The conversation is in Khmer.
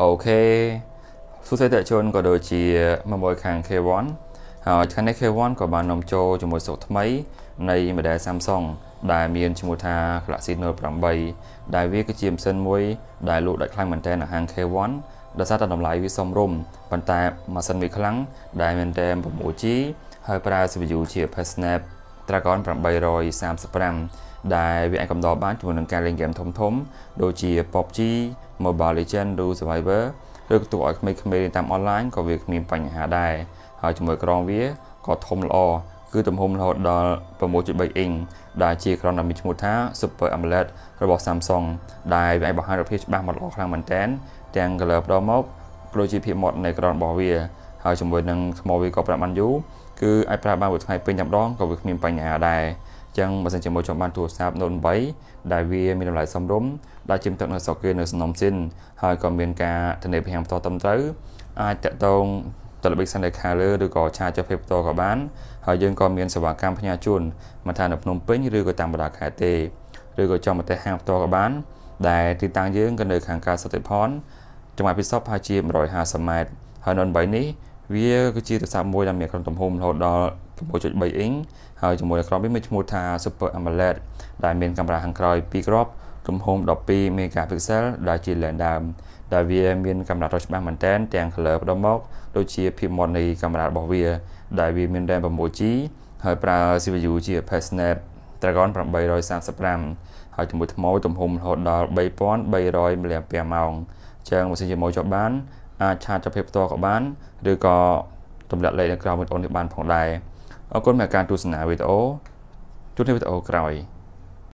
អូខេសួស្តីតេជជនក៏ដូចជាមកមួយខាង K1 ហើយខាងនេះ K1 ក៏បាននាំចូលជាមួយសូកថ្មីនៃម៉ូដែល Samsung ដែលមានឈ្មោះថា Galaxy Note 8ដែលវាគឺជាម៉ាស៊ីនមួយដែលលក់ដាច់ខ្លាំងមែនទែននៅហាង K1 ដោយសារតែតម្លៃវាសមរម្យប៉ុន្តែម៉ាស៊ីនវាខ្លាំងដែលមានតែ 6G ហើយប្រើ CPU ជា Snap Dragon 835ដែលវាអាចកំដរបានជាមួយនឹងការលេងហ្គេមធំៗដូចជា PUBG Mobile Legend ឬ Survivor ឬក៏ទូឲ្យក្មេងៗរៀនតាមអនឡាញក៏វាគ្មានបញ្ហាដែរហើយជាមួយក្រងវាក៏ធំល្អគឺទំហំរហូតដល់6.3អ៊ីងដែលជាក្រងដែលមានឈ្មោះថា Super AMOLED របស់ Samsung ដែលវាអាចបង្ហាញរូបភាពច្បាស់មកល្អខ្លាំងមែនទែនទាំង color ផ្ដល់មកក៏ដូចជាភាពម៉ត់នៃក្រងរបស់វាហើយជាមួយនឹងថ្មវាក៏ប្រាប់បានយូរគឺអាចប្រើបានមួយថ្ងៃពេញតែម្ដងក៏វាគ្មានបញ្ហាដែរចឹងបើសិនជាមកចង់បានទូរស័ព្ទ Note 8ដែលវាមានតម្លៃសមរម្យដែលជិមទឹកនៅស្រុកគេនៅសនំស៊ីនហើយក៏មានការធានាប្រហាំផ្ទាល់ត្រឹមត្រូវអាចតកតងតលបិកសិនដែលខាលើឬក៏ឆាចុះភេបផ្ទាល់ក៏បានហើយយើងក៏មានសេវាកម្មផ្ញើជូនមកថានៅភ្នំពេញឬក៏តាមបណ្ដាខេត្តទេឬក៏ចង់មកតែហាងផ្ទាល់ក៏បាន ដែលទីតាំងយើងក៏នៅខាងការសតិផនចម្ងាយពីសពប្រហែលជា150ម៉ែត្រហើយនៅ3នេះវាគឺជាទូរស័ព្ទមួយដែលមានក្រមទំហំរហូតដល់6.3អ៊ីងហើយជាមួយក្រមនេះមានឈ្មោះថា Super AMOLED ដែលមានកាមេរ៉ាខាងក្រោយ2គ្រាប់ ទំហំ12 megapixel ដែលជាលេនដើម ដែលវាមានកាមេរ៉ារត់ច្បាស់មែនទែនទាំង color ផ្ដុំមកដូចជាភាពមុននៃកាមេរ៉ារបស់វា ដែលវាមាន RAM 6G ហើយប្រើ CPU ជា Snap Dragon 835ហើយជាមួយថ្មទំហំរហូតដល់3300 mAh អញ្ចឹងម៉ាស៊ីនជាម៉ូយជាប់បានអាចឆាតជាភាពផ្ទាល់ក៏បានឬក៏ទម្លាក់លេខនៅក្រោមវីដេអូនេះបាន ផងដែរអរគុណមកការទស្សនាវីដេអូជួបគ្នាវីដេអូក្រោយ